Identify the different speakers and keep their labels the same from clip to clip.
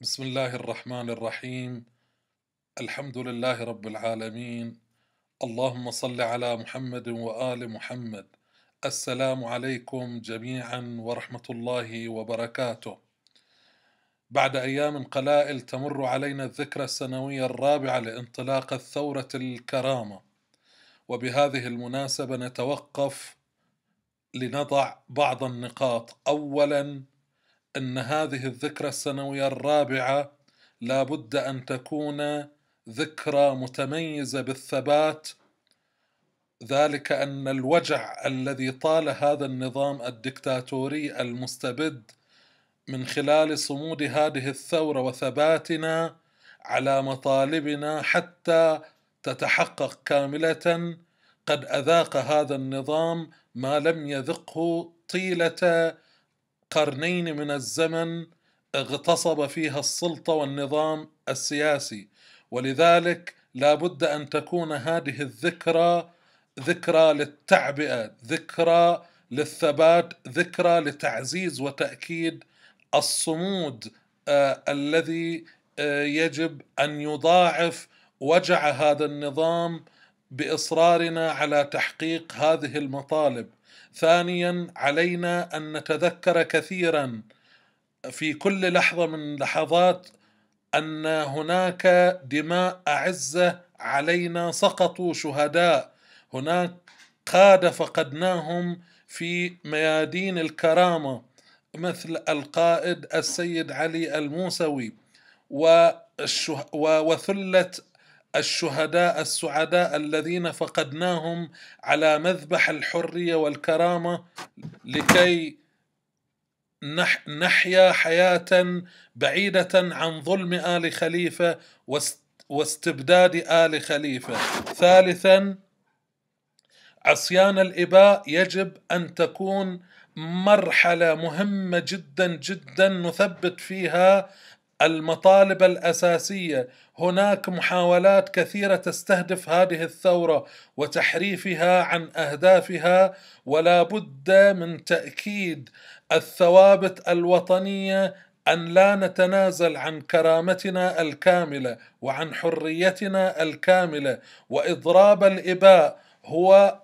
Speaker 1: بسم الله الرحمن الرحيم الحمد لله رب العالمين اللهم صل على محمد وال محمد السلام عليكم جميعا ورحمه الله وبركاته بعد ايام قلائل تمر علينا الذكرى السنويه الرابعه لانطلاق الثوره الكرامه وبهذه المناسبه نتوقف لنضع بعض النقاط اولا ان هذه الذكرى السنويه الرابعه لابد ان تكون ذكرى متميزه بالثبات ذلك ان الوجع الذي طال هذا النظام الدكتاتوري المستبد من خلال صمود هذه الثوره وثباتنا على مطالبنا حتى تتحقق كامله قد اذاق هذا النظام ما لم يذقه طيله قرنين من الزمن اغتصب فيها السلطه والنظام السياسي ولذلك لا بد ان تكون هذه الذكرى ذكرى للتعبئه ذكرى للثبات ذكرى لتعزيز وتاكيد الصمود آه الذي آه يجب ان يضاعف وجع هذا النظام باصرارنا على تحقيق هذه المطالب ثانيا علينا ان نتذكر كثيرا في كل لحظه من لحظات ان هناك دماء اعزه علينا سقطوا شهداء هناك قاده فقدناهم في ميادين الكرامه مثل القائد السيد علي الموسوي وثله الشهداء السعداء الذين فقدناهم على مذبح الحريه والكرامه لكي نحيا حياه بعيده عن ظلم ال خليفه واستبداد ال خليفه ثالثا عصيان الاباء يجب ان تكون مرحله مهمه جدا جدا نثبت فيها المطالب الاساسيه هناك محاولات كثيره تستهدف هذه الثوره وتحريفها عن اهدافها ولا بد من تاكيد الثوابت الوطنيه ان لا نتنازل عن كرامتنا الكامله وعن حريتنا الكامله واضراب الاباء هو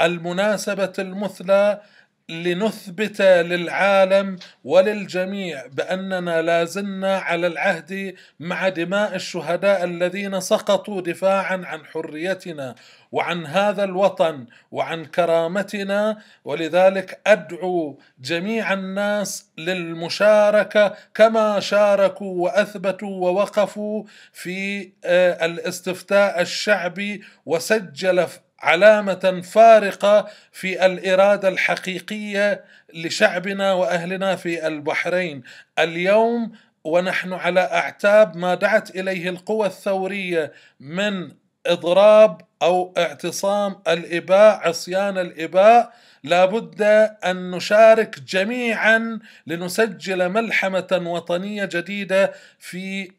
Speaker 1: المناسبه المثلى لنثبت للعالم وللجميع باننا لازلنا على العهد مع دماء الشهداء الذين سقطوا دفاعا عن حريتنا وعن هذا الوطن وعن كرامتنا ولذلك ادعو جميع الناس للمشاركه كما شاركوا واثبتوا ووقفوا في آه، الاستفتاء الشعبي وسجل علامه فارقه في الاراده الحقيقيه لشعبنا واهلنا في البحرين اليوم ونحن على اعتاب ما دعت اليه القوى الثوريه من اضراب او اعتصام الاباء عصيان الاباء لابد ان نشارك جميعا لنسجل ملحمه وطنيه جديده في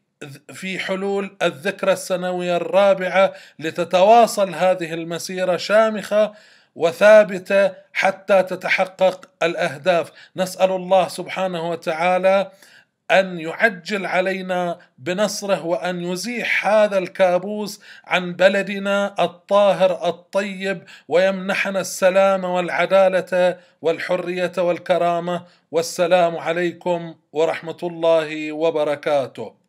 Speaker 1: في حلول الذكرى السنويه الرابعه لتتواصل هذه المسيره شامخه وثابته حتى تتحقق الاهداف نسال الله سبحانه وتعالى ان يعجل علينا بنصره وان يزيح هذا الكابوس عن بلدنا الطاهر الطيب ويمنحنا السلام والعداله والحريه والكرامه والسلام عليكم ورحمه الله وبركاته